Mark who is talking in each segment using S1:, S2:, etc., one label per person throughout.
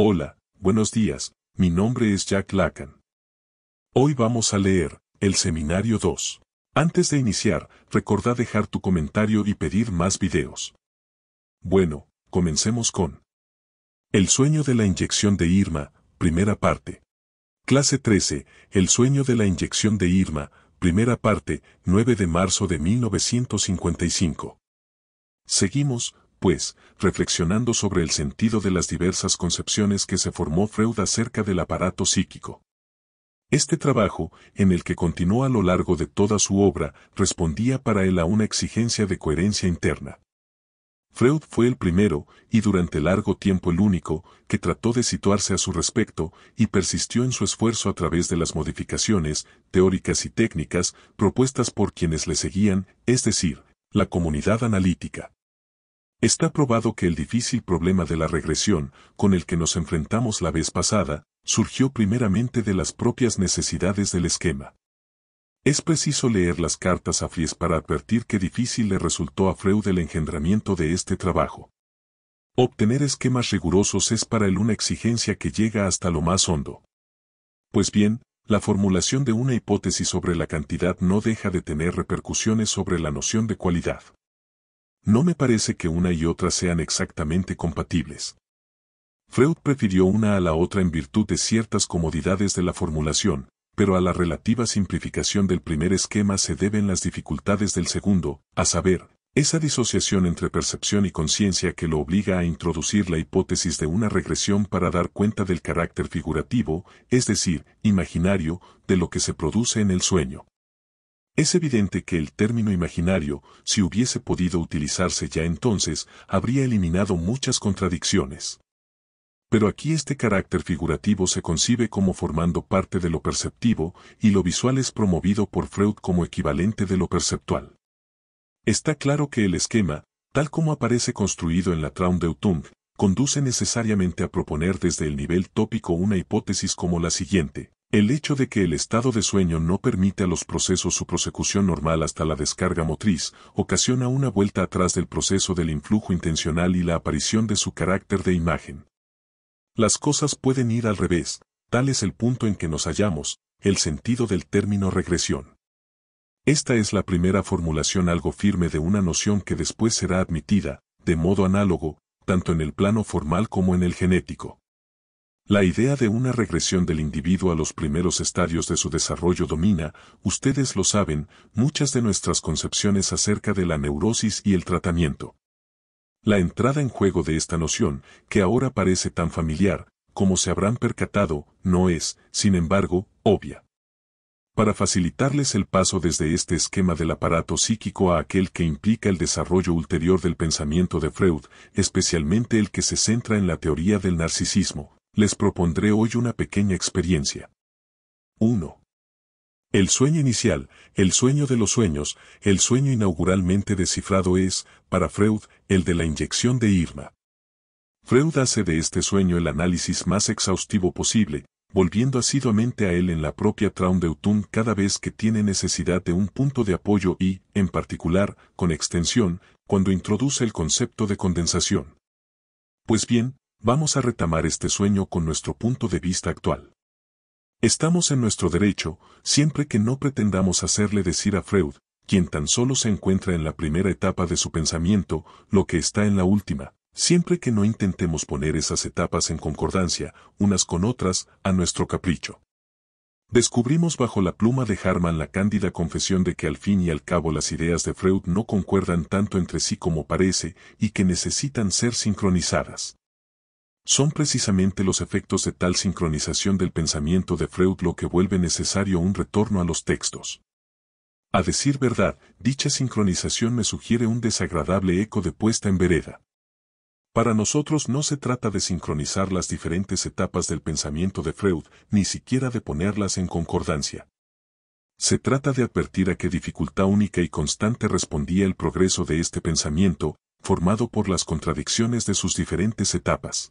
S1: Hola, buenos días, mi nombre es Jack Lacan. Hoy vamos a leer el Seminario 2. Antes de iniciar, recordá dejar tu comentario y pedir más videos. Bueno, comencemos con El sueño de la inyección de Irma, primera parte. Clase 13, El sueño de la inyección de Irma, primera parte, 9 de marzo de 1955. Seguimos, pues, reflexionando sobre el sentido de las diversas concepciones que se formó Freud acerca del aparato psíquico. Este trabajo, en el que continuó a lo largo de toda su obra, respondía para él a una exigencia de coherencia interna. Freud fue el primero, y durante largo tiempo el único, que trató de situarse a su respecto y persistió en su esfuerzo a través de las modificaciones, teóricas y técnicas, propuestas por quienes le seguían, es decir, la comunidad analítica. Está probado que el difícil problema de la regresión, con el que nos enfrentamos la vez pasada, surgió primeramente de las propias necesidades del esquema. Es preciso leer las cartas a Fries para advertir que difícil le resultó a Freud el engendramiento de este trabajo. Obtener esquemas rigurosos es para él una exigencia que llega hasta lo más hondo. Pues bien, la formulación de una hipótesis sobre la cantidad no deja de tener repercusiones sobre la noción de cualidad. No me parece que una y otra sean exactamente compatibles. Freud prefirió una a la otra en virtud de ciertas comodidades de la formulación, pero a la relativa simplificación del primer esquema se deben las dificultades del segundo, a saber, esa disociación entre percepción y conciencia que lo obliga a introducir la hipótesis de una regresión para dar cuenta del carácter figurativo, es decir, imaginario, de lo que se produce en el sueño. Es evidente que el término imaginario, si hubiese podido utilizarse ya entonces, habría eliminado muchas contradicciones. Pero aquí este carácter figurativo se concibe como formando parte de lo perceptivo y lo visual es promovido por Freud como equivalente de lo perceptual. Está claro que el esquema, tal como aparece construido en la Traumdeutung, conduce necesariamente a proponer desde el nivel tópico una hipótesis como la siguiente. El hecho de que el estado de sueño no permite a los procesos su prosecución normal hasta la descarga motriz, ocasiona una vuelta atrás del proceso del influjo intencional y la aparición de su carácter de imagen. Las cosas pueden ir al revés, tal es el punto en que nos hallamos, el sentido del término regresión. Esta es la primera formulación algo firme de una noción que después será admitida, de modo análogo, tanto en el plano formal como en el genético. La idea de una regresión del individuo a los primeros estadios de su desarrollo domina, ustedes lo saben, muchas de nuestras concepciones acerca de la neurosis y el tratamiento. La entrada en juego de esta noción, que ahora parece tan familiar, como se habrán percatado, no es, sin embargo, obvia. Para facilitarles el paso desde este esquema del aparato psíquico a aquel que implica el desarrollo ulterior del pensamiento de Freud, especialmente el que se centra en la teoría del narcisismo, les propondré hoy una pequeña experiencia. 1. El sueño inicial, el sueño de los sueños, el sueño inauguralmente descifrado es, para Freud, el de la inyección de Irma. Freud hace de este sueño el análisis más exhaustivo posible, volviendo asiduamente a él en la propia Traumdeutung cada vez que tiene necesidad de un punto de apoyo y, en particular, con extensión, cuando introduce el concepto de condensación. Pues bien, Vamos a retamar este sueño con nuestro punto de vista actual. Estamos en nuestro derecho, siempre que no pretendamos hacerle decir a Freud, quien tan solo se encuentra en la primera etapa de su pensamiento, lo que está en la última, siempre que no intentemos poner esas etapas en concordancia, unas con otras, a nuestro capricho. Descubrimos bajo la pluma de Harman la cándida confesión de que al fin y al cabo las ideas de Freud no concuerdan tanto entre sí como parece y que necesitan ser sincronizadas. Son precisamente los efectos de tal sincronización del pensamiento de Freud lo que vuelve necesario un retorno a los textos. A decir verdad, dicha sincronización me sugiere un desagradable eco de puesta en vereda. Para nosotros no se trata de sincronizar las diferentes etapas del pensamiento de Freud, ni siquiera de ponerlas en concordancia. Se trata de advertir a qué dificultad única y constante respondía el progreso de este pensamiento, formado por las contradicciones de sus diferentes etapas.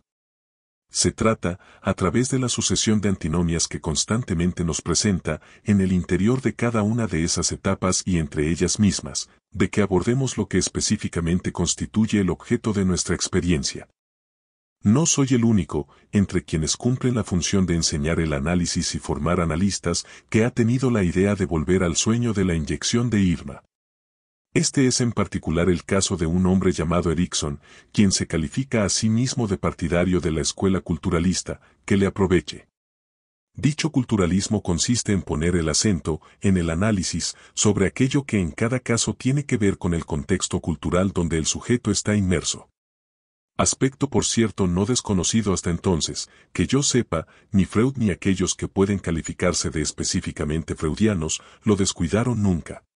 S1: Se trata, a través de la sucesión de antinomias que constantemente nos presenta, en el interior de cada una de esas etapas y entre ellas mismas, de que abordemos lo que específicamente constituye el objeto de nuestra experiencia. No soy el único, entre quienes cumplen la función de enseñar el análisis y formar analistas, que ha tenido la idea de volver al sueño de la inyección de Irma. Este es en particular el caso de un hombre llamado Erickson, quien se califica a sí mismo de partidario de la escuela culturalista, que le aproveche. Dicho culturalismo consiste en poner el acento, en el análisis, sobre aquello que en cada caso tiene que ver con el contexto cultural donde el sujeto está inmerso. Aspecto por cierto no desconocido hasta entonces, que yo sepa, ni Freud ni aquellos que pueden calificarse de específicamente freudianos lo descuidaron nunca.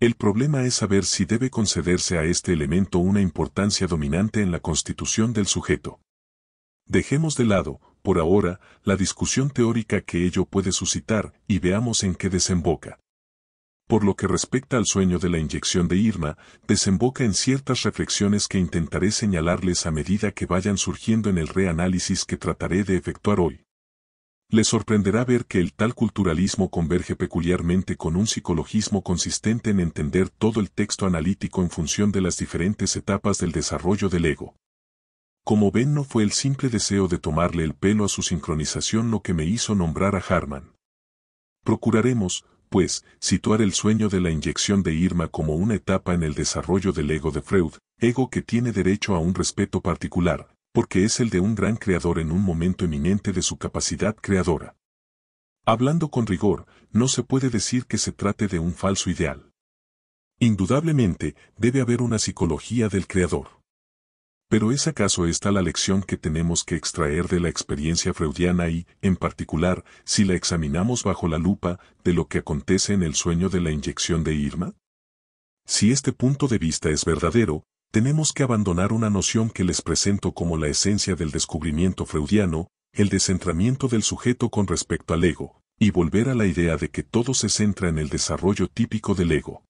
S1: El problema es saber si debe concederse a este elemento una importancia dominante en la constitución del sujeto. Dejemos de lado, por ahora, la discusión teórica que ello puede suscitar y veamos en qué desemboca. Por lo que respecta al sueño de la inyección de Irma, desemboca en ciertas reflexiones que intentaré señalarles a medida que vayan surgiendo en el reanálisis que trataré de efectuar hoy. Le sorprenderá ver que el tal culturalismo converge peculiarmente con un psicologismo consistente en entender todo el texto analítico en función de las diferentes etapas del desarrollo del ego. Como ven no fue el simple deseo de tomarle el pelo a su sincronización lo que me hizo nombrar a Harman. Procuraremos, pues, situar el sueño de la inyección de Irma como una etapa en el desarrollo del ego de Freud, ego que tiene derecho a un respeto particular, porque es el de un gran creador en un momento eminente de su capacidad creadora. Hablando con rigor, no se puede decir que se trate de un falso ideal. Indudablemente, debe haber una psicología del creador. Pero ¿es acaso esta la lección que tenemos que extraer de la experiencia freudiana y, en particular, si la examinamos bajo la lupa, de lo que acontece en el sueño de la inyección de Irma? Si este punto de vista es verdadero, tenemos que abandonar una noción que les presento como la esencia del descubrimiento freudiano, el descentramiento del sujeto con respecto al ego, y volver a la idea de que todo se centra en el desarrollo típico del ego.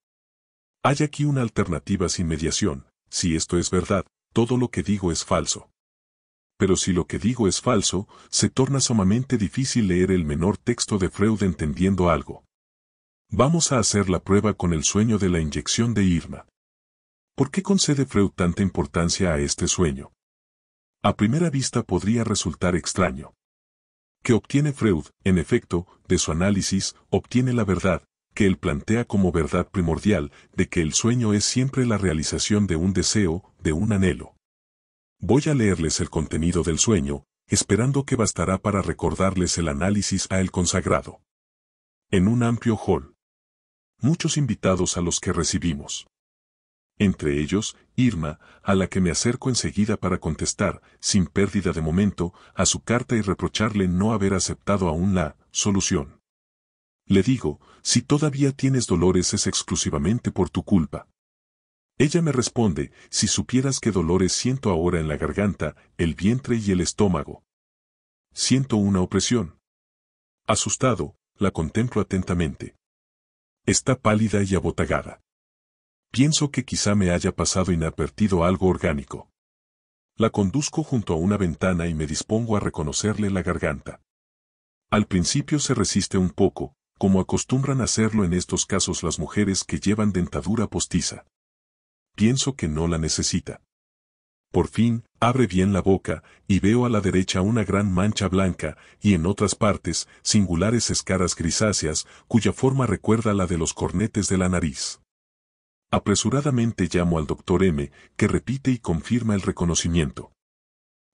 S1: Hay aquí una alternativa sin mediación, si esto es verdad, todo lo que digo es falso. Pero si lo que digo es falso, se torna sumamente difícil leer el menor texto de Freud entendiendo algo. Vamos a hacer la prueba con el sueño de la inyección de Irma. ¿Por qué concede Freud tanta importancia a este sueño? A primera vista podría resultar extraño. Que obtiene Freud, en efecto, de su análisis, obtiene la verdad, que él plantea como verdad primordial, de que el sueño es siempre la realización de un deseo, de un anhelo. Voy a leerles el contenido del sueño, esperando que bastará para recordarles el análisis a él consagrado. En un amplio hall. Muchos invitados a los que recibimos. Entre ellos, Irma, a la que me acerco enseguida para contestar, sin pérdida de momento, a su carta y reprocharle no haber aceptado aún la solución. Le digo, si todavía tienes dolores es exclusivamente por tu culpa. Ella me responde, si supieras qué dolores siento ahora en la garganta, el vientre y el estómago. Siento una opresión. Asustado, la contemplo atentamente. Está pálida y abotagada pienso que quizá me haya pasado inadvertido algo orgánico. La conduzco junto a una ventana y me dispongo a reconocerle la garganta. Al principio se resiste un poco, como acostumbran hacerlo en estos casos las mujeres que llevan dentadura postiza. Pienso que no la necesita. Por fin, abre bien la boca, y veo a la derecha una gran mancha blanca, y en otras partes, singulares escaras grisáceas, cuya forma recuerda la de los cornetes de la nariz. Apresuradamente llamo al doctor M, que repite y confirma el reconocimiento.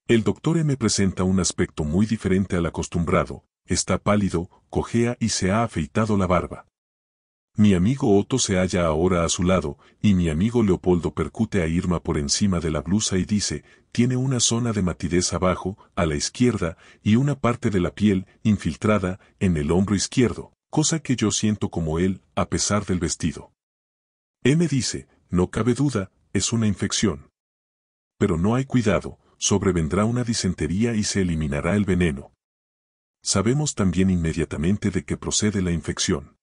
S1: El doctor M presenta un aspecto muy diferente al acostumbrado, está pálido, cojea y se ha afeitado la barba. Mi amigo Otto se halla ahora a su lado, y mi amigo Leopoldo percute a Irma por encima de la blusa y dice, tiene una zona de matidez abajo, a la izquierda, y una parte de la piel, infiltrada, en el hombro izquierdo, cosa que yo siento como él, a pesar del vestido. M dice, no cabe duda, es una infección. Pero no hay cuidado, sobrevendrá una disentería y se eliminará el veneno. Sabemos también inmediatamente de qué procede la infección.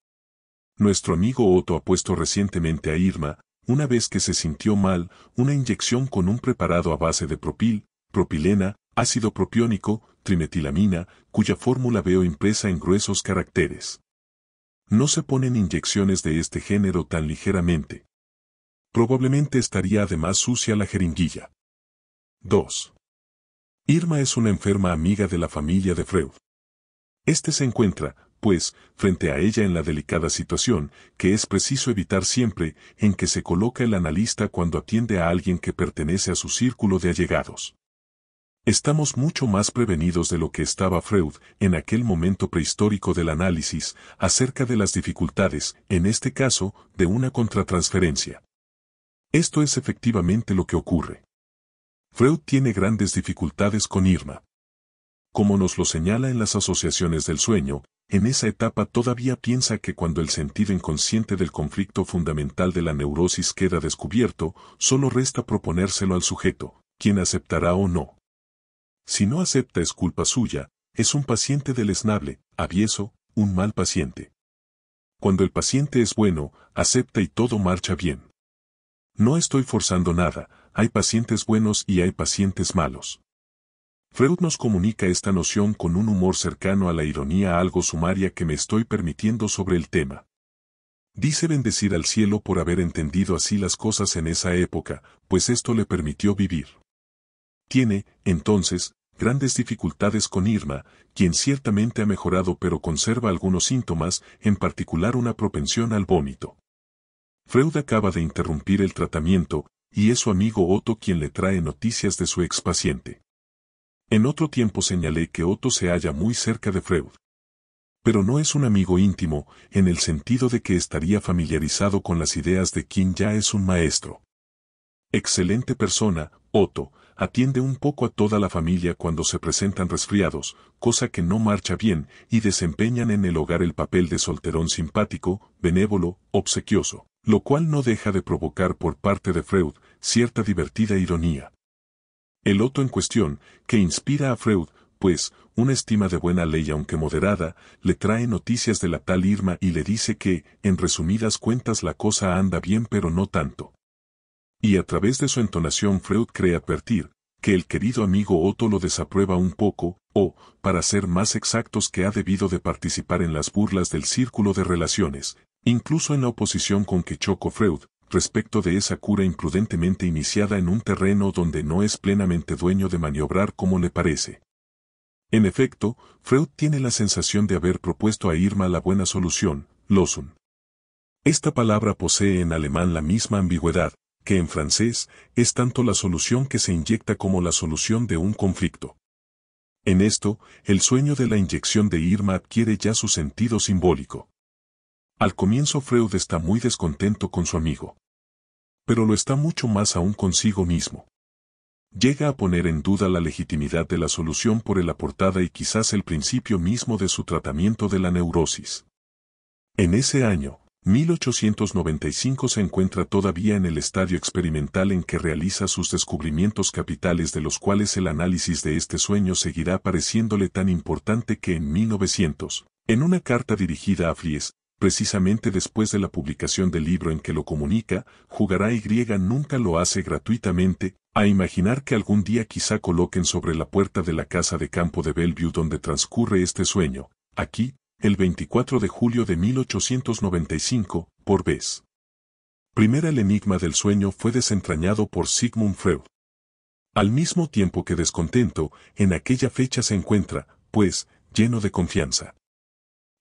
S1: Nuestro amigo Otto ha puesto recientemente a Irma, una vez que se sintió mal, una inyección con un preparado a base de propil, propilena, ácido propiónico, trimetilamina, cuya fórmula veo impresa en gruesos caracteres. No se ponen inyecciones de este género tan ligeramente. Probablemente estaría además sucia la jeringuilla. 2. Irma es una enferma amiga de la familia de Freud. Este se encuentra, pues, frente a ella en la delicada situación que es preciso evitar siempre en que se coloca el analista cuando atiende a alguien que pertenece a su círculo de allegados. Estamos mucho más prevenidos de lo que estaba Freud en aquel momento prehistórico del análisis acerca de las dificultades, en este caso, de una contratransferencia. Esto es efectivamente lo que ocurre. Freud tiene grandes dificultades con Irma. Como nos lo señala en las asociaciones del sueño, en esa etapa todavía piensa que cuando el sentido inconsciente del conflicto fundamental de la neurosis queda descubierto, solo resta proponérselo al sujeto, quien aceptará o no. Si no acepta es culpa suya, es un paciente deleznable, avieso, un mal paciente. Cuando el paciente es bueno, acepta y todo marcha bien. No estoy forzando nada, hay pacientes buenos y hay pacientes malos. Freud nos comunica esta noción con un humor cercano a la ironía algo sumaria que me estoy permitiendo sobre el tema. Dice bendecir al cielo por haber entendido así las cosas en esa época, pues esto le permitió vivir. Tiene, entonces, grandes dificultades con Irma, quien ciertamente ha mejorado pero conserva algunos síntomas, en particular una propensión al vómito. Freud acaba de interrumpir el tratamiento, y es su amigo Otto quien le trae noticias de su expaciente. En otro tiempo señalé que Otto se halla muy cerca de Freud. Pero no es un amigo íntimo, en el sentido de que estaría familiarizado con las ideas de quien ya es un maestro. Excelente persona, Otto, atiende un poco a toda la familia cuando se presentan resfriados, cosa que no marcha bien, y desempeñan en el hogar el papel de solterón simpático, benévolo, obsequioso, lo cual no deja de provocar por parte de Freud cierta divertida ironía. El otro en cuestión, que inspira a Freud, pues, una estima de buena ley aunque moderada, le trae noticias de la tal Irma y le dice que, en resumidas cuentas la cosa anda bien pero no tanto. Y a través de su entonación Freud cree advertir, que el querido amigo Otto lo desaprueba un poco, o, para ser más exactos que ha debido de participar en las burlas del círculo de relaciones, incluso en la oposición con que chocó Freud, respecto de esa cura imprudentemente iniciada en un terreno donde no es plenamente dueño de maniobrar como le parece. En efecto, Freud tiene la sensación de haber propuesto a Irma la buena solución, losun. Esta palabra posee en alemán la misma ambigüedad, que en francés es tanto la solución que se inyecta como la solución de un conflicto. En esto, el sueño de la inyección de Irma adquiere ya su sentido simbólico. Al comienzo Freud está muy descontento con su amigo. Pero lo está mucho más aún consigo mismo. Llega a poner en duda la legitimidad de la solución por el aportada y quizás el principio mismo de su tratamiento de la neurosis. En ese año, 1895 se encuentra todavía en el estadio experimental en que realiza sus descubrimientos capitales de los cuales el análisis de este sueño seguirá pareciéndole tan importante que en 1900, en una carta dirigida a Fries, precisamente después de la publicación del libro en que lo comunica, jugará y nunca lo hace gratuitamente, a imaginar que algún día quizá coloquen sobre la puerta de la casa de campo de Bellevue donde transcurre este sueño, aquí, el 24 de julio de 1895, por vez. Primera el enigma del sueño fue desentrañado por Sigmund Freud. Al mismo tiempo que descontento, en aquella fecha se encuentra, pues, lleno de confianza.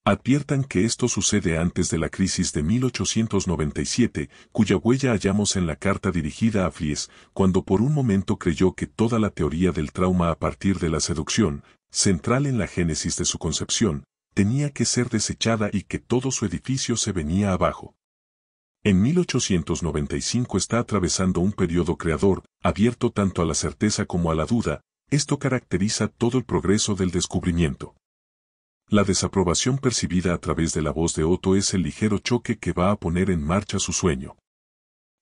S1: Adviertan que esto sucede antes de la crisis de 1897, cuya huella hallamos en la carta dirigida a Fries, cuando por un momento creyó que toda la teoría del trauma a partir de la seducción, central en la génesis de su concepción, tenía que ser desechada y que todo su edificio se venía abajo. En 1895 está atravesando un periodo creador, abierto tanto a la certeza como a la duda, esto caracteriza todo el progreso del descubrimiento. La desaprobación percibida a través de la voz de Otto es el ligero choque que va a poner en marcha su sueño.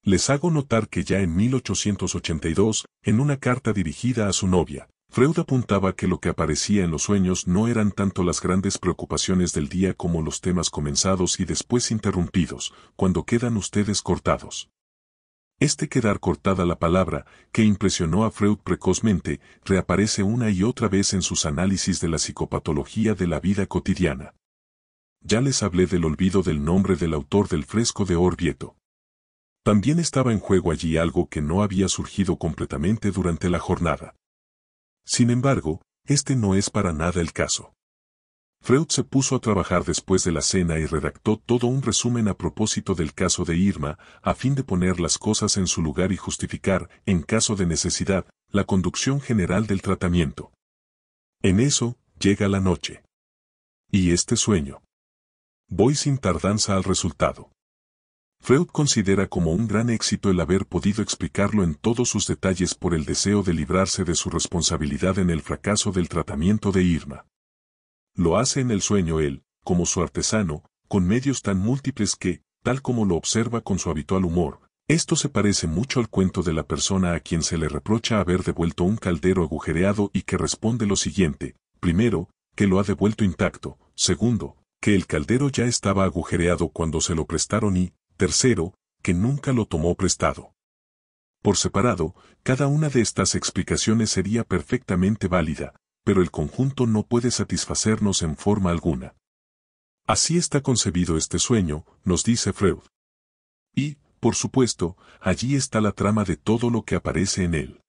S1: Les hago notar que ya en 1882, en una carta dirigida a su novia, Freud apuntaba que lo que aparecía en los sueños no eran tanto las grandes preocupaciones del día como los temas comenzados y después interrumpidos, cuando quedan ustedes cortados. Este quedar cortada la palabra, que impresionó a Freud precozmente, reaparece una y otra vez en sus análisis de la psicopatología de la vida cotidiana. Ya les hablé del olvido del nombre del autor del fresco de Orvieto. También estaba en juego allí algo que no había surgido completamente durante la jornada. Sin embargo, este no es para nada el caso. Freud se puso a trabajar después de la cena y redactó todo un resumen a propósito del caso de Irma, a fin de poner las cosas en su lugar y justificar, en caso de necesidad, la conducción general del tratamiento. En eso, llega la noche. Y este sueño. Voy sin tardanza al resultado. Freud considera como un gran éxito el haber podido explicarlo en todos sus detalles por el deseo de librarse de su responsabilidad en el fracaso del tratamiento de Irma. Lo hace en el sueño él, como su artesano, con medios tan múltiples que, tal como lo observa con su habitual humor, esto se parece mucho al cuento de la persona a quien se le reprocha haber devuelto un caldero agujereado y que responde lo siguiente, primero, que lo ha devuelto intacto, segundo, que el caldero ya estaba agujereado cuando se lo prestaron y, Tercero, que nunca lo tomó prestado. Por separado, cada una de estas explicaciones sería perfectamente válida, pero el conjunto no puede satisfacernos en forma alguna. Así está concebido este sueño, nos dice Freud. Y, por supuesto, allí está la trama de todo lo que aparece en él.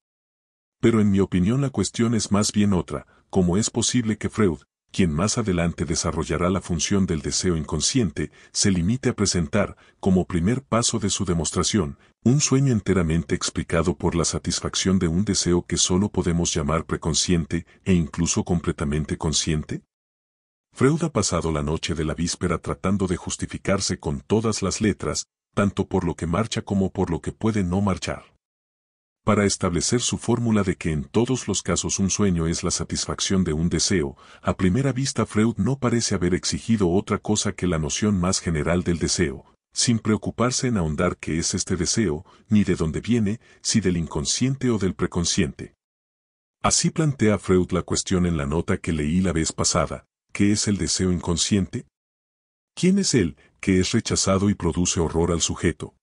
S1: Pero en mi opinión la cuestión es más bien otra, ¿cómo es posible que Freud, quien más adelante desarrollará la función del deseo inconsciente, se limite a presentar, como primer paso de su demostración, un sueño enteramente explicado por la satisfacción de un deseo que solo podemos llamar preconsciente e incluso completamente consciente? Freud ha pasado la noche de la víspera tratando de justificarse con todas las letras, tanto por lo que marcha como por lo que puede no marchar para establecer su fórmula de que en todos los casos un sueño es la satisfacción de un deseo, a primera vista Freud no parece haber exigido otra cosa que la noción más general del deseo, sin preocuparse en ahondar qué es este deseo, ni de dónde viene, si del inconsciente o del preconsciente. Así plantea Freud la cuestión en la nota que leí la vez pasada, ¿qué es el deseo inconsciente? ¿Quién es él, que es rechazado y produce horror al sujeto?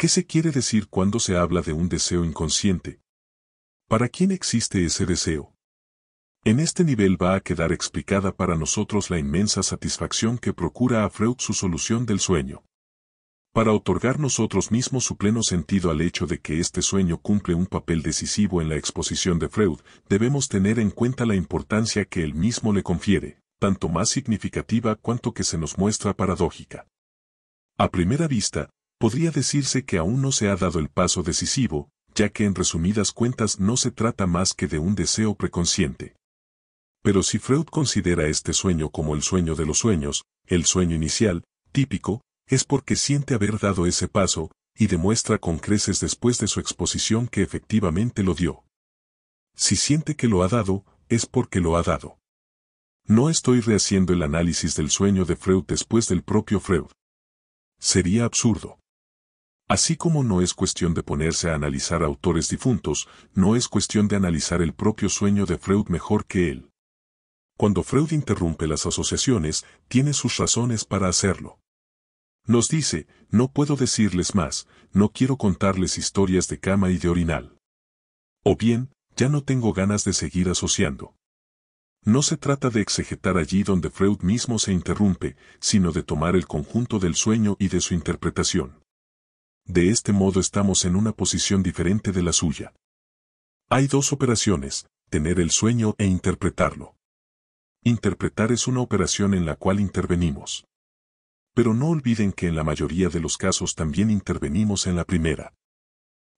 S1: ¿Qué se quiere decir cuando se habla de un deseo inconsciente? ¿Para quién existe ese deseo? En este nivel va a quedar explicada para nosotros la inmensa satisfacción que procura a Freud su solución del sueño. Para otorgar nosotros mismos su pleno sentido al hecho de que este sueño cumple un papel decisivo en la exposición de Freud, debemos tener en cuenta la importancia que él mismo le confiere, tanto más significativa cuanto que se nos muestra paradójica. A primera vista, podría decirse que aún no se ha dado el paso decisivo, ya que en resumidas cuentas no se trata más que de un deseo preconsciente. Pero si Freud considera este sueño como el sueño de los sueños, el sueño inicial, típico, es porque siente haber dado ese paso, y demuestra con creces después de su exposición que efectivamente lo dio. Si siente que lo ha dado, es porque lo ha dado. No estoy rehaciendo el análisis del sueño de Freud después del propio Freud. Sería absurdo. Así como no es cuestión de ponerse a analizar autores difuntos, no es cuestión de analizar el propio sueño de Freud mejor que él. Cuando Freud interrumpe las asociaciones, tiene sus razones para hacerlo. Nos dice, no puedo decirles más, no quiero contarles historias de cama y de orinal. O bien, ya no tengo ganas de seguir asociando. No se trata de exegetar allí donde Freud mismo se interrumpe, sino de tomar el conjunto del sueño y de su interpretación de este modo estamos en una posición diferente de la suya. Hay dos operaciones, tener el sueño e interpretarlo. Interpretar es una operación en la cual intervenimos. Pero no olviden que en la mayoría de los casos también intervenimos en la primera.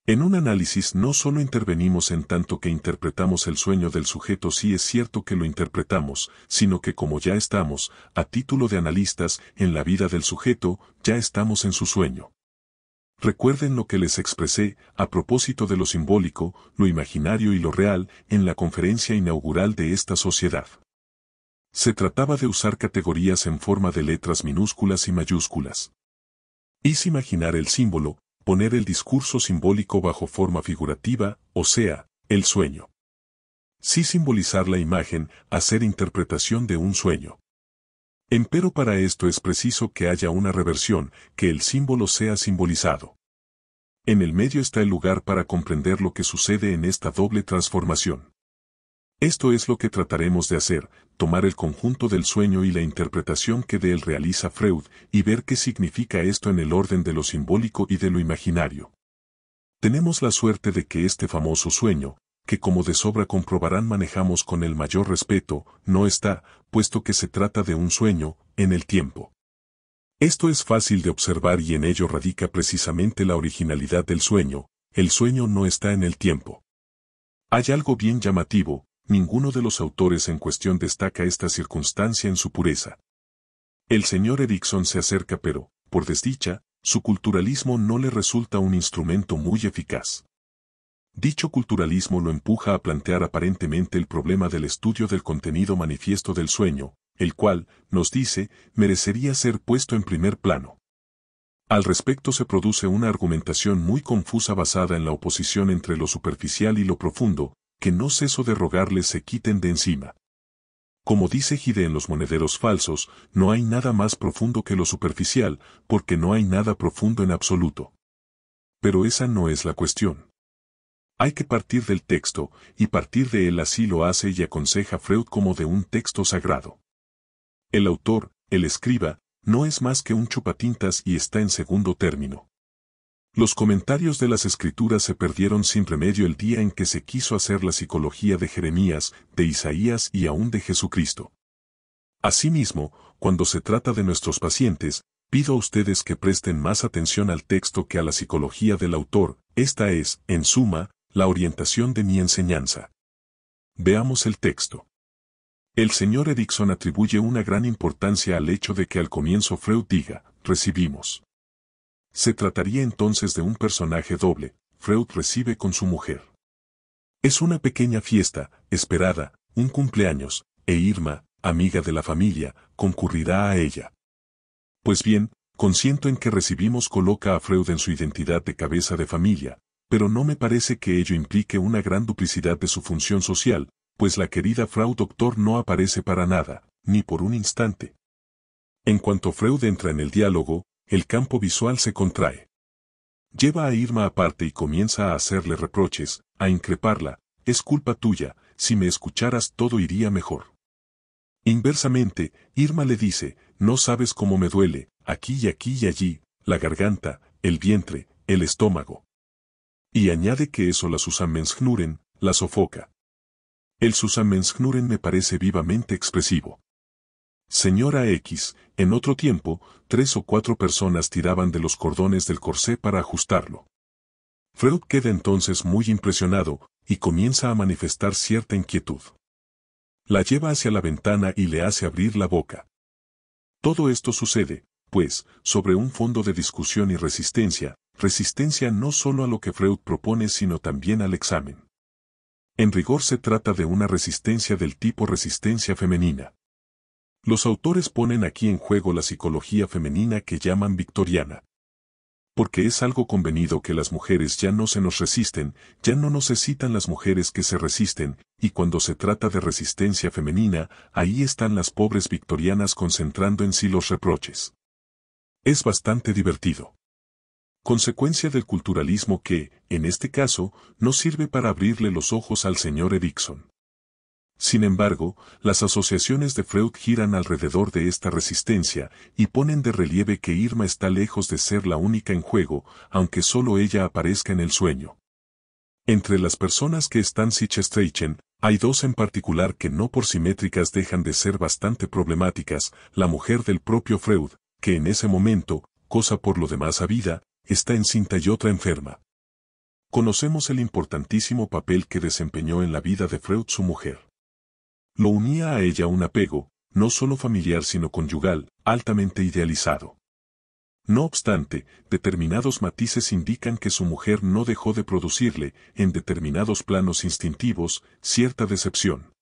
S1: En un análisis no solo intervenimos en tanto que interpretamos el sueño del sujeto si es cierto que lo interpretamos, sino que como ya estamos, a título de analistas, en la vida del sujeto, ya estamos en su sueño. Recuerden lo que les expresé a propósito de lo simbólico, lo imaginario y lo real en la conferencia inaugural de esta sociedad. Se trataba de usar categorías en forma de letras minúsculas y mayúsculas. Hice imaginar el símbolo, poner el discurso simbólico bajo forma figurativa, o sea, el sueño. Sí simbolizar la imagen, hacer interpretación de un sueño. Empero para esto es preciso que haya una reversión, que el símbolo sea simbolizado. En el medio está el lugar para comprender lo que sucede en esta doble transformación. Esto es lo que trataremos de hacer, tomar el conjunto del sueño y la interpretación que de él realiza Freud y ver qué significa esto en el orden de lo simbólico y de lo imaginario. Tenemos la suerte de que este famoso sueño, que como de sobra comprobarán manejamos con el mayor respeto, no está, puesto que se trata de un sueño, en el tiempo. Esto es fácil de observar y en ello radica precisamente la originalidad del sueño, el sueño no está en el tiempo. Hay algo bien llamativo, ninguno de los autores en cuestión destaca esta circunstancia en su pureza. El señor Erickson se acerca pero, por desdicha, su culturalismo no le resulta un instrumento muy eficaz. Dicho culturalismo lo empuja a plantear aparentemente el problema del estudio del contenido manifiesto del sueño, el cual, nos dice, merecería ser puesto en primer plano. Al respecto se produce una argumentación muy confusa basada en la oposición entre lo superficial y lo profundo, que no ceso de rogarles se quiten de encima. Como dice Gide en los monederos falsos, no hay nada más profundo que lo superficial, porque no hay nada profundo en absoluto. Pero esa no es la cuestión. Hay que partir del texto, y partir de él así lo hace y aconseja Freud como de un texto sagrado. El autor, el escriba, no es más que un chupatintas y está en segundo término. Los comentarios de las escrituras se perdieron sin remedio el día en que se quiso hacer la psicología de Jeremías, de Isaías y aún de Jesucristo. Asimismo, cuando se trata de nuestros pacientes, pido a ustedes que presten más atención al texto que a la psicología del autor, esta es, en suma, la orientación de mi enseñanza. Veamos el texto. El señor Erickson atribuye una gran importancia al hecho de que al comienzo Freud diga, recibimos. Se trataría entonces de un personaje doble, Freud recibe con su mujer. Es una pequeña fiesta, esperada, un cumpleaños, e Irma, amiga de la familia, concurrirá a ella. Pues bien, consiento en que recibimos coloca a Freud en su identidad de cabeza de familia, pero no me parece que ello implique una gran duplicidad de su función social, pues la querida Frau Doctor no aparece para nada, ni por un instante. En cuanto Freud entra en el diálogo, el campo visual se contrae. Lleva a Irma aparte y comienza a hacerle reproches, a increparla, es culpa tuya, si me escucharas todo iría mejor. Inversamente, Irma le dice, no sabes cómo me duele, aquí y aquí y allí, la garganta, el vientre, el estómago. Y añade que eso la susamenschnuren, la sofoca. El susamenschnuren me parece vivamente expresivo. Señora X, en otro tiempo, tres o cuatro personas tiraban de los cordones del corsé para ajustarlo. Freud queda entonces muy impresionado, y comienza a manifestar cierta inquietud. La lleva hacia la ventana y le hace abrir la boca. Todo esto sucede, pues, sobre un fondo de discusión y resistencia, resistencia no solo a lo que Freud propone sino también al examen. En rigor se trata de una resistencia del tipo resistencia femenina. Los autores ponen aquí en juego la psicología femenina que llaman victoriana. Porque es algo convenido que las mujeres ya no se nos resisten, ya no nos excitan las mujeres que se resisten, y cuando se trata de resistencia femenina, ahí están las pobres victorianas concentrando en sí los reproches. Es bastante divertido consecuencia del culturalismo que, en este caso, no sirve para abrirle los ojos al señor Erickson. Sin embargo, las asociaciones de Freud giran alrededor de esta resistencia y ponen de relieve que Irma está lejos de ser la única en juego, aunque solo ella aparezca en el sueño. Entre las personas que están Sichestreichen, hay dos en particular que no por simétricas dejan de ser bastante problemáticas, la mujer del propio Freud, que en ese momento, cosa por lo demás habida, está encinta y otra enferma. Conocemos el importantísimo papel que desempeñó en la vida de Freud su mujer. Lo unía a ella un apego, no solo familiar sino conyugal, altamente idealizado. No obstante, determinados matices indican que su mujer no dejó de producirle, en determinados planos instintivos, cierta decepción.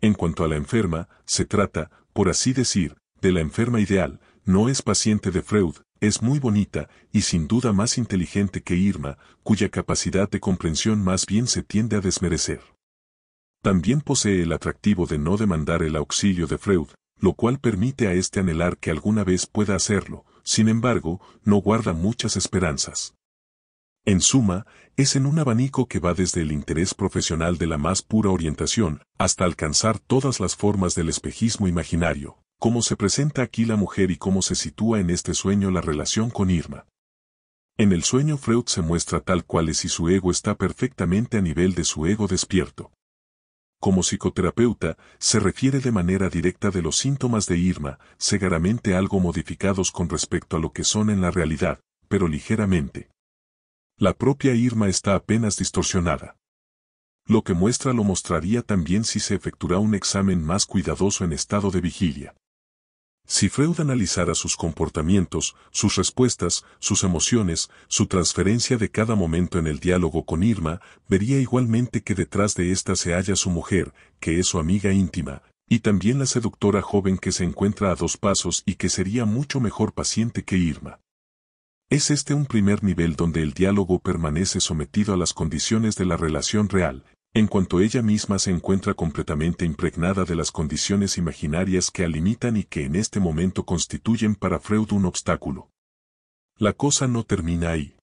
S1: En cuanto a la enferma, se trata, por así decir, de la enferma ideal, no es paciente de Freud, es muy bonita, y sin duda más inteligente que Irma, cuya capacidad de comprensión más bien se tiende a desmerecer. También posee el atractivo de no demandar el auxilio de Freud, lo cual permite a este anhelar que alguna vez pueda hacerlo, sin embargo, no guarda muchas esperanzas. En suma, es en un abanico que va desde el interés profesional de la más pura orientación hasta alcanzar todas las formas del espejismo imaginario. Cómo se presenta aquí la mujer y cómo se sitúa en este sueño la relación con Irma. En el sueño Freud se muestra tal cual es y su ego está perfectamente a nivel de su ego despierto. Como psicoterapeuta, se refiere de manera directa de los síntomas de Irma, seguramente algo modificados con respecto a lo que son en la realidad, pero ligeramente. La propia Irma está apenas distorsionada. Lo que muestra lo mostraría también si se efectuara un examen más cuidadoso en estado de vigilia. Si Freud analizara sus comportamientos, sus respuestas, sus emociones, su transferencia de cada momento en el diálogo con Irma, vería igualmente que detrás de ésta se halla su mujer, que es su amiga íntima, y también la seductora joven que se encuentra a dos pasos y que sería mucho mejor paciente que Irma. Es este un primer nivel donde el diálogo permanece sometido a las condiciones de la relación real, en cuanto ella misma se encuentra completamente impregnada de las condiciones imaginarias que alimitan y que en este momento constituyen para Freud un obstáculo. La cosa no termina ahí.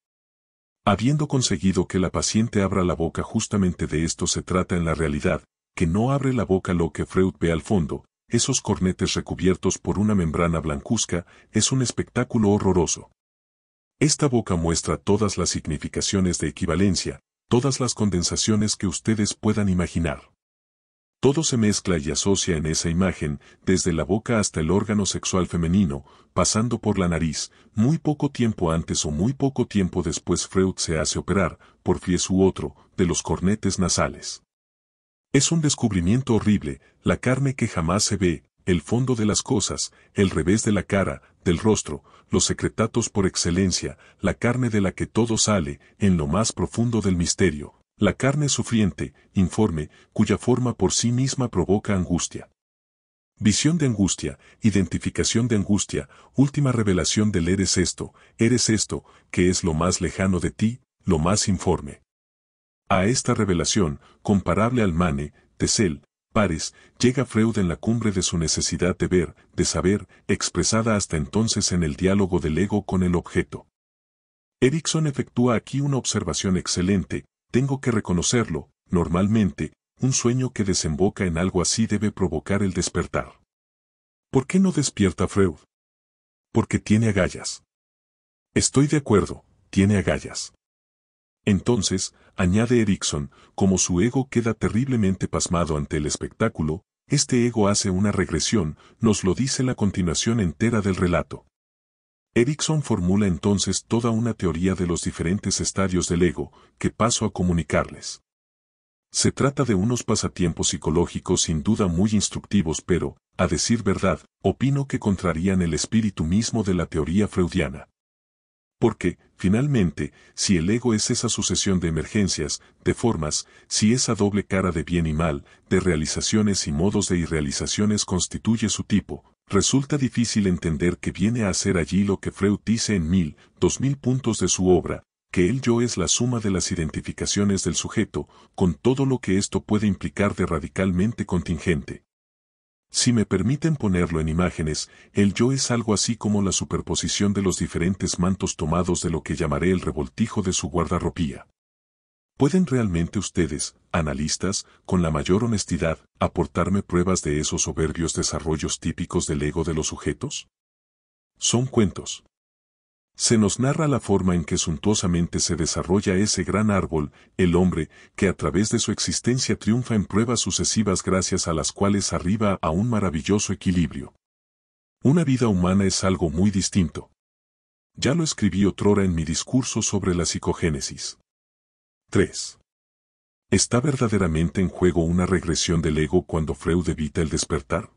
S1: Habiendo conseguido que la paciente abra la boca justamente de esto se trata en la realidad, que no abre la boca lo que Freud ve al fondo, esos cornetes recubiertos por una membrana blancuzca, es un espectáculo horroroso. Esta boca muestra todas las significaciones de equivalencia, todas las condensaciones que ustedes puedan imaginar. Todo se mezcla y asocia en esa imagen, desde la boca hasta el órgano sexual femenino, pasando por la nariz, muy poco tiempo antes o muy poco tiempo después Freud se hace operar, por fies u otro, de los cornetes nasales. Es un descubrimiento horrible, la carne que jamás se ve, el fondo de las cosas, el revés de la cara, del rostro, los secretatos por excelencia, la carne de la que todo sale, en lo más profundo del misterio, la carne sufriente, informe, cuya forma por sí misma provoca angustia. Visión de angustia, identificación de angustia, última revelación del eres esto, eres esto, que es lo más lejano de ti, lo más informe. A esta revelación, comparable al mane, tesel, pares, llega Freud en la cumbre de su necesidad de ver, de saber, expresada hasta entonces en el diálogo del ego con el objeto. Erickson efectúa aquí una observación excelente, tengo que reconocerlo, normalmente, un sueño que desemboca en algo así debe provocar el despertar. ¿Por qué no despierta Freud? Porque tiene agallas. Estoy de acuerdo, tiene agallas. Entonces, añade Erickson, como su ego queda terriblemente pasmado ante el espectáculo, este ego hace una regresión, nos lo dice la continuación entera del relato. Erickson formula entonces toda una teoría de los diferentes estadios del ego, que paso a comunicarles. Se trata de unos pasatiempos psicológicos sin duda muy instructivos pero, a decir verdad, opino que contrarían el espíritu mismo de la teoría freudiana. Porque, finalmente, si el ego es esa sucesión de emergencias, de formas, si esa doble cara de bien y mal, de realizaciones y modos de irrealizaciones constituye su tipo, resulta difícil entender que viene a hacer allí lo que Freud dice en mil, dos mil puntos de su obra, que el yo es la suma de las identificaciones del sujeto, con todo lo que esto puede implicar de radicalmente contingente. Si me permiten ponerlo en imágenes, el yo es algo así como la superposición de los diferentes mantos tomados de lo que llamaré el revoltijo de su guardarropía. ¿Pueden realmente ustedes, analistas, con la mayor honestidad, aportarme pruebas de esos soberbios desarrollos típicos del ego de los sujetos? Son cuentos. Se nos narra la forma en que suntuosamente se desarrolla ese gran árbol, el hombre, que a través de su existencia triunfa en pruebas sucesivas gracias a las cuales arriba a un maravilloso equilibrio. Una vida humana es algo muy distinto. Ya lo escribí otrora en mi discurso sobre la psicogénesis. 3. ¿Está verdaderamente en juego una regresión del ego cuando Freud evita el despertar?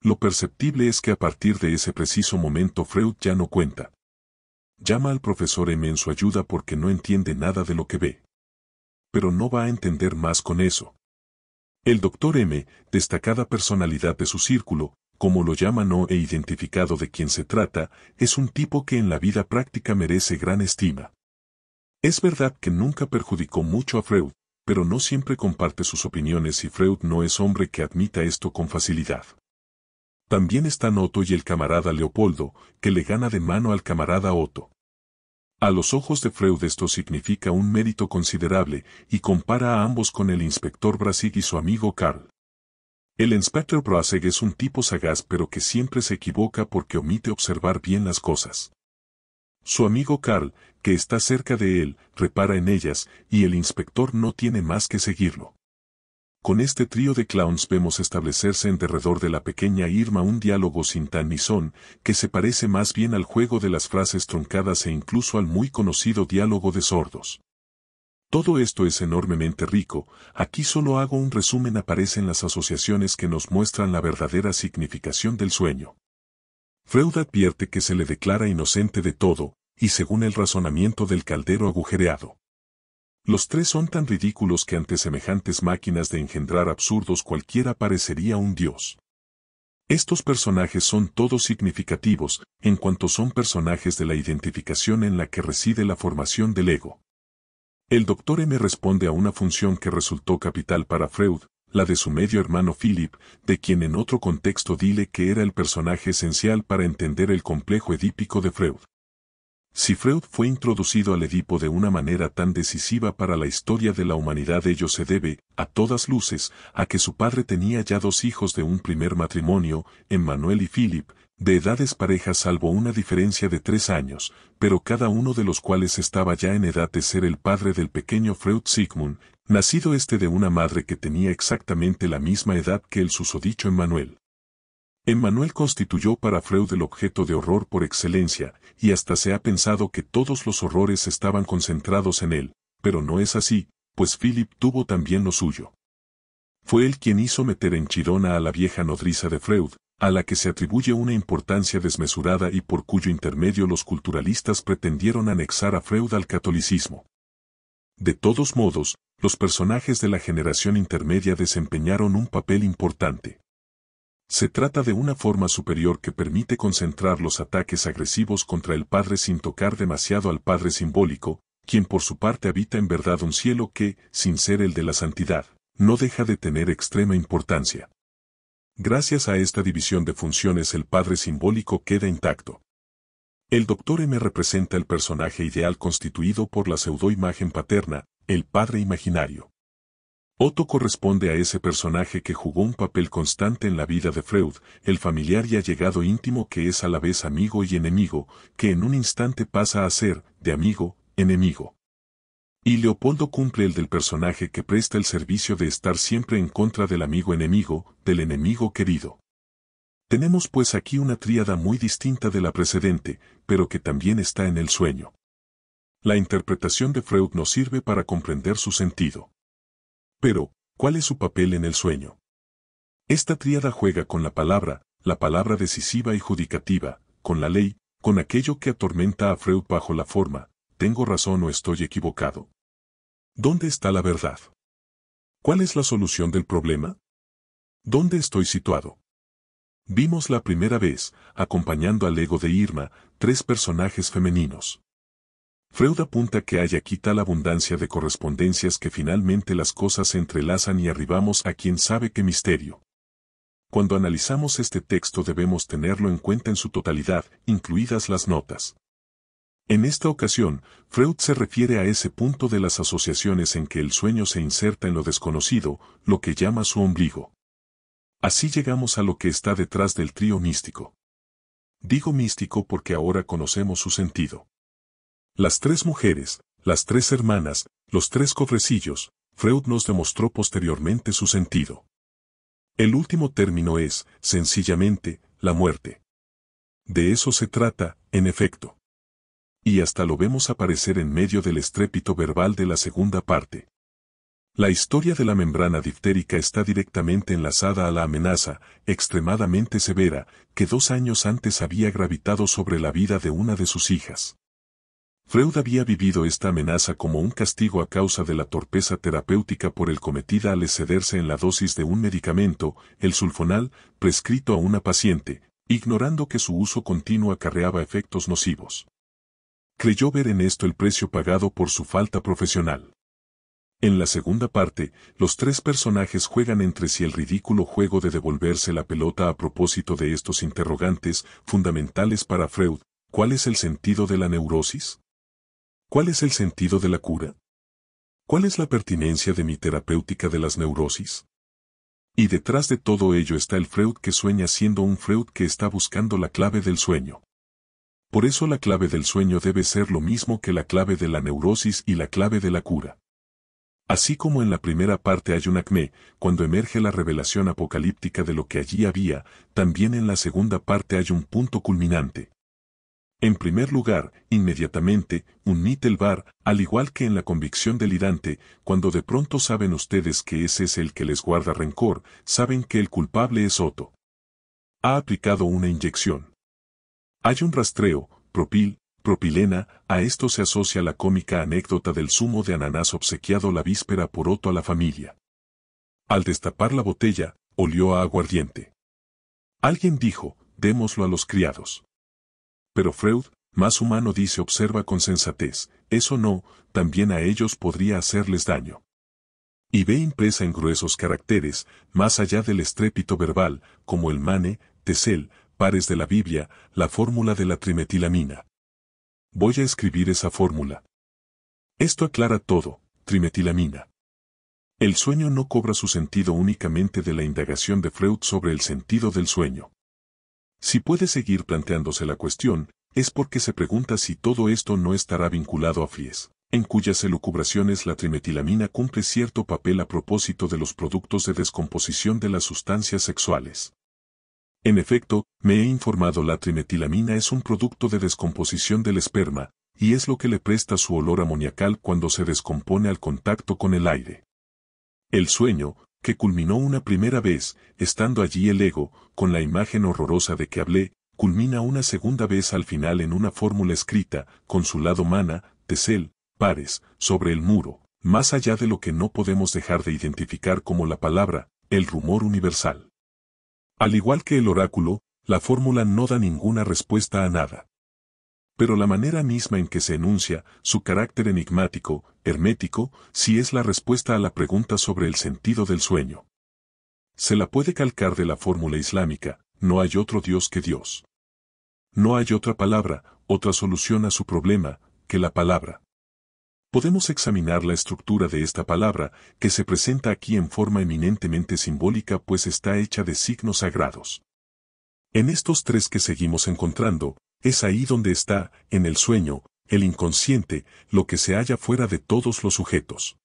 S1: Lo perceptible es que a partir de ese preciso momento Freud ya no cuenta. Llama al profesor M en su ayuda porque no entiende nada de lo que ve. Pero no va a entender más con eso. El doctor M, destacada personalidad de su círculo, como lo llama no e identificado de quien se trata, es un tipo que en la vida práctica merece gran estima. Es verdad que nunca perjudicó mucho a Freud, pero no siempre comparte sus opiniones y Freud no es hombre que admita esto con facilidad. También están Otto y el camarada Leopoldo, que le gana de mano al camarada Otto. A los ojos de Freud esto significa un mérito considerable, y compara a ambos con el inspector Brasig y su amigo Karl. El inspector Brasig es un tipo sagaz pero que siempre se equivoca porque omite observar bien las cosas. Su amigo Karl, que está cerca de él, repara en ellas, y el inspector no tiene más que seguirlo. Con este trío de clowns vemos establecerse en derredor de la pequeña Irma un diálogo sin tan ni que se parece más bien al juego de las frases truncadas e incluso al muy conocido diálogo de sordos. Todo esto es enormemente rico, aquí solo hago un resumen aparecen las asociaciones que nos muestran la verdadera significación del sueño. Freud advierte que se le declara inocente de todo, y según el razonamiento del caldero agujereado. Los tres son tan ridículos que ante semejantes máquinas de engendrar absurdos cualquiera parecería un dios. Estos personajes son todos significativos, en cuanto son personajes de la identificación en la que reside la formación del ego. El doctor M responde a una función que resultó capital para Freud, la de su medio hermano Philip, de quien en otro contexto dile que era el personaje esencial para entender el complejo edípico de Freud. Si Freud fue introducido al Edipo de una manera tan decisiva para la historia de la humanidad ello se debe, a todas luces, a que su padre tenía ya dos hijos de un primer matrimonio, Emmanuel y Philip, de edades parejas salvo una diferencia de tres años, pero cada uno de los cuales estaba ya en edad de ser el padre del pequeño Freud Sigmund, nacido este de una madre que tenía exactamente la misma edad que el susodicho Emmanuel. Emmanuel constituyó para Freud el objeto de horror por excelencia, y hasta se ha pensado que todos los horrores estaban concentrados en él, pero no es así, pues Philip tuvo también lo suyo. Fue él quien hizo meter en Chirona a la vieja nodriza de Freud, a la que se atribuye una importancia desmesurada y por cuyo intermedio los culturalistas pretendieron anexar a Freud al catolicismo. De todos modos, los personajes de la generación intermedia desempeñaron un papel importante. Se trata de una forma superior que permite concentrar los ataques agresivos contra el Padre sin tocar demasiado al Padre simbólico, quien por su parte habita en verdad un cielo que, sin ser el de la santidad, no deja de tener extrema importancia. Gracias a esta división de funciones el Padre simbólico queda intacto. El Doctor M representa el personaje ideal constituido por la pseudoimagen paterna, el Padre imaginario. Otto corresponde a ese personaje que jugó un papel constante en la vida de Freud, el familiar y allegado íntimo que es a la vez amigo y enemigo, que en un instante pasa a ser, de amigo, enemigo. Y Leopoldo cumple el del personaje que presta el servicio de estar siempre en contra del amigo enemigo, del enemigo querido. Tenemos pues aquí una tríada muy distinta de la precedente, pero que también está en el sueño. La interpretación de Freud nos sirve para comprender su sentido. Pero, ¿cuál es su papel en el sueño? Esta tríada juega con la palabra, la palabra decisiva y judicativa, con la ley, con aquello que atormenta a Freud bajo la forma, tengo razón o estoy equivocado. ¿Dónde está la verdad? ¿Cuál es la solución del problema? ¿Dónde estoy situado? Vimos la primera vez, acompañando al ego de Irma, tres personajes femeninos. Freud apunta que hay aquí tal abundancia de correspondencias que finalmente las cosas se entrelazan y arribamos a quien sabe qué misterio. Cuando analizamos este texto debemos tenerlo en cuenta en su totalidad, incluidas las notas. En esta ocasión, Freud se refiere a ese punto de las asociaciones en que el sueño se inserta en lo desconocido, lo que llama su ombligo. Así llegamos a lo que está detrás del trío místico. Digo místico porque ahora conocemos su sentido. Las tres mujeres, las tres hermanas, los tres cofrecillos, Freud nos demostró posteriormente su sentido. El último término es, sencillamente, la muerte. De eso se trata, en efecto. Y hasta lo vemos aparecer en medio del estrépito verbal de la segunda parte. La historia de la membrana diftérica está directamente enlazada a la amenaza, extremadamente severa, que dos años antes había gravitado sobre la vida de una de sus hijas. Freud había vivido esta amenaza como un castigo a causa de la torpeza terapéutica por el cometida al excederse en la dosis de un medicamento, el sulfonal, prescrito a una paciente, ignorando que su uso continuo acarreaba efectos nocivos. Creyó ver en esto el precio pagado por su falta profesional. En la segunda parte, los tres personajes juegan entre sí el ridículo juego de devolverse la pelota a propósito de estos interrogantes fundamentales para Freud. ¿Cuál es el sentido de la neurosis? ¿Cuál es el sentido de la cura? ¿Cuál es la pertinencia de mi terapéutica de las neurosis? Y detrás de todo ello está el Freud que sueña siendo un Freud que está buscando la clave del sueño. Por eso la clave del sueño debe ser lo mismo que la clave de la neurosis y la clave de la cura. Así como en la primera parte hay un acné, cuando emerge la revelación apocalíptica de lo que allí había, también en la segunda parte hay un punto culminante, en primer lugar, inmediatamente, unite el bar, al igual que en la convicción delirante, cuando de pronto saben ustedes que ese es el que les guarda rencor, saben que el culpable es Otto. Ha aplicado una inyección. Hay un rastreo, propil, propilena, a esto se asocia la cómica anécdota del zumo de ananás obsequiado la víspera por Otto a la familia. Al destapar la botella, olió a aguardiente. Alguien dijo, démoslo a los criados. Pero Freud, más humano dice observa con sensatez, eso no, también a ellos podría hacerles daño. Y ve impresa en gruesos caracteres, más allá del estrépito verbal, como el mane, tesel, pares de la Biblia, la fórmula de la trimetilamina. Voy a escribir esa fórmula. Esto aclara todo, trimetilamina. El sueño no cobra su sentido únicamente de la indagación de Freud sobre el sentido del sueño. Si puede seguir planteándose la cuestión, es porque se pregunta si todo esto no estará vinculado a FIES, en cuyas elucubraciones la trimetilamina cumple cierto papel a propósito de los productos de descomposición de las sustancias sexuales. En efecto, me he informado la trimetilamina es un producto de descomposición del esperma, y es lo que le presta su olor amoniacal cuando se descompone al contacto con el aire. El sueño, que culminó una primera vez, estando allí el ego, con la imagen horrorosa de que hablé, culmina una segunda vez al final en una fórmula escrita, con su lado mana, tesel, pares, sobre el muro, más allá de lo que no podemos dejar de identificar como la palabra, el rumor universal. Al igual que el oráculo, la fórmula no da ninguna respuesta a nada pero la manera misma en que se enuncia, su carácter enigmático, hermético, sí es la respuesta a la pregunta sobre el sentido del sueño. Se la puede calcar de la fórmula islámica, no hay otro Dios que Dios. No hay otra palabra, otra solución a su problema, que la palabra. Podemos examinar la estructura de esta palabra, que se presenta aquí en forma eminentemente simbólica pues está hecha de signos sagrados. En estos tres que seguimos encontrando, es ahí donde está, en el sueño, el inconsciente, lo que se halla fuera de todos los sujetos.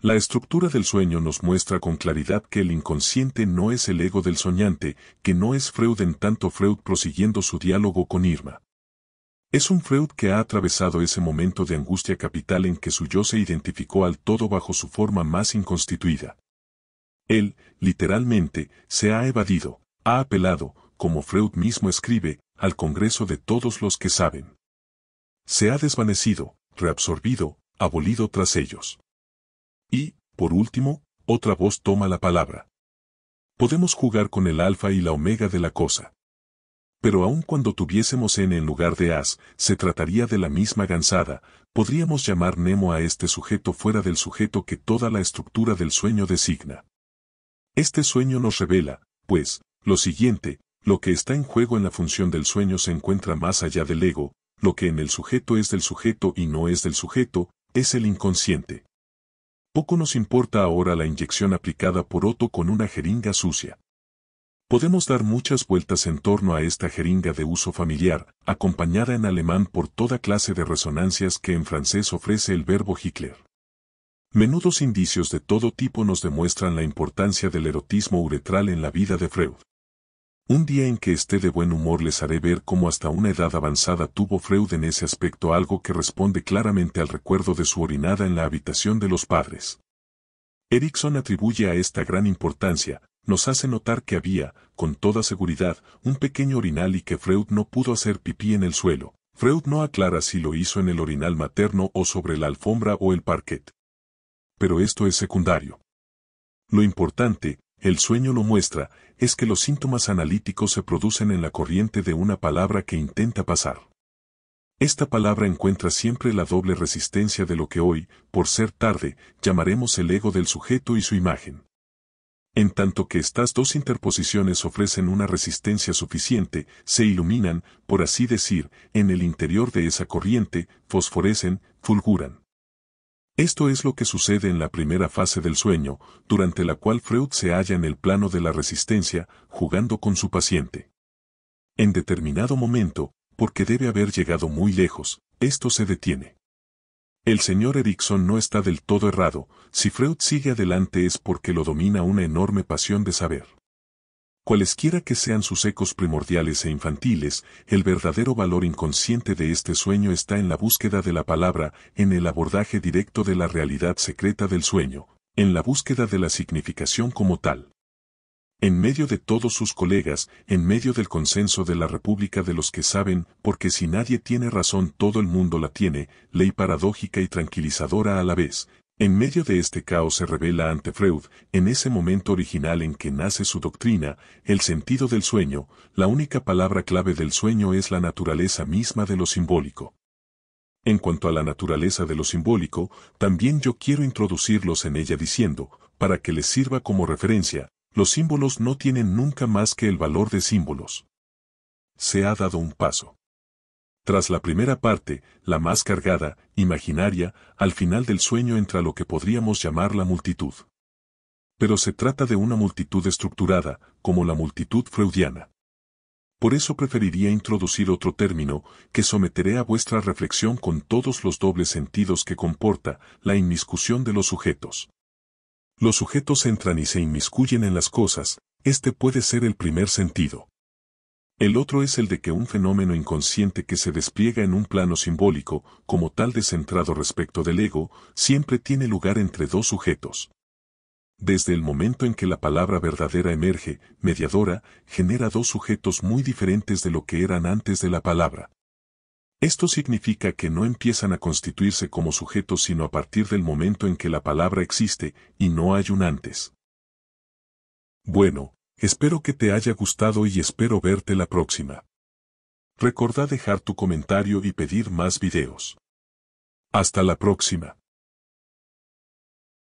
S1: La estructura del sueño nos muestra con claridad que el inconsciente no es el ego del soñante, que no es Freud en tanto Freud prosiguiendo su diálogo con Irma. Es un Freud que ha atravesado ese momento de angustia capital en que su yo se identificó al todo bajo su forma más inconstituida. Él, literalmente, se ha evadido, ha apelado, como Freud mismo escribe, al Congreso de todos los que saben. Se ha desvanecido, reabsorbido, abolido tras ellos. Y, por último, otra voz toma la palabra. Podemos jugar con el alfa y la omega de la cosa. Pero aun cuando tuviésemos n en lugar de as, se trataría de la misma gansada, podríamos llamar Nemo a este sujeto fuera del sujeto que toda la estructura del sueño designa. Este sueño nos revela, pues, lo siguiente, lo que está en juego en la función del sueño se encuentra más allá del ego, lo que en el sujeto es del sujeto y no es del sujeto, es el inconsciente. Poco nos importa ahora la inyección aplicada por Otto con una jeringa sucia. Podemos dar muchas vueltas en torno a esta jeringa de uso familiar, acompañada en alemán por toda clase de resonancias que en francés ofrece el verbo Hitler. Menudos indicios de todo tipo nos demuestran la importancia del erotismo uretral en la vida de Freud. Un día en que esté de buen humor les haré ver cómo hasta una edad avanzada tuvo Freud en ese aspecto algo que responde claramente al recuerdo de su orinada en la habitación de los padres. Erickson atribuye a esta gran importancia, nos hace notar que había, con toda seguridad, un pequeño orinal y que Freud no pudo hacer pipí en el suelo. Freud no aclara si lo hizo en el orinal materno o sobre la alfombra o el parquet. Pero esto es secundario. Lo importante, el sueño lo muestra, es que los síntomas analíticos se producen en la corriente de una palabra que intenta pasar. Esta palabra encuentra siempre la doble resistencia de lo que hoy, por ser tarde, llamaremos el ego del sujeto y su imagen. En tanto que estas dos interposiciones ofrecen una resistencia suficiente, se iluminan, por así decir, en el interior de esa corriente, fosforecen, fulguran. Esto es lo que sucede en la primera fase del sueño, durante la cual Freud se halla en el plano de la resistencia, jugando con su paciente. En determinado momento, porque debe haber llegado muy lejos, esto se detiene. El señor Erickson no está del todo errado, si Freud sigue adelante es porque lo domina una enorme pasión de saber. Cualesquiera que sean sus ecos primordiales e infantiles, el verdadero valor inconsciente de este sueño está en la búsqueda de la palabra, en el abordaje directo de la realidad secreta del sueño, en la búsqueda de la significación como tal. En medio de todos sus colegas, en medio del consenso de la República de los que saben, porque si nadie tiene razón todo el mundo la tiene, ley paradójica y tranquilizadora a la vez, en medio de este caos se revela ante Freud, en ese momento original en que nace su doctrina, el sentido del sueño, la única palabra clave del sueño es la naturaleza misma de lo simbólico. En cuanto a la naturaleza de lo simbólico, también yo quiero introducirlos en ella diciendo, para que les sirva como referencia, los símbolos no tienen nunca más que el valor de símbolos. Se ha dado un paso. Tras la primera parte, la más cargada, imaginaria, al final del sueño entra lo que podríamos llamar la multitud. Pero se trata de una multitud estructurada, como la multitud freudiana. Por eso preferiría introducir otro término, que someteré a vuestra reflexión con todos los dobles sentidos que comporta la inmiscusión de los sujetos. Los sujetos entran y se inmiscuyen en las cosas, este puede ser el primer sentido. El otro es el de que un fenómeno inconsciente que se despliega en un plano simbólico, como tal descentrado respecto del ego, siempre tiene lugar entre dos sujetos. Desde el momento en que la palabra verdadera emerge, mediadora, genera dos sujetos muy diferentes de lo que eran antes de la palabra. Esto significa que no empiezan a constituirse como sujetos sino a partir del momento en que la palabra existe, y no hay un antes. Bueno, Espero que te haya gustado y espero verte la próxima. Recordá dejar tu comentario y pedir más videos. Hasta la próxima.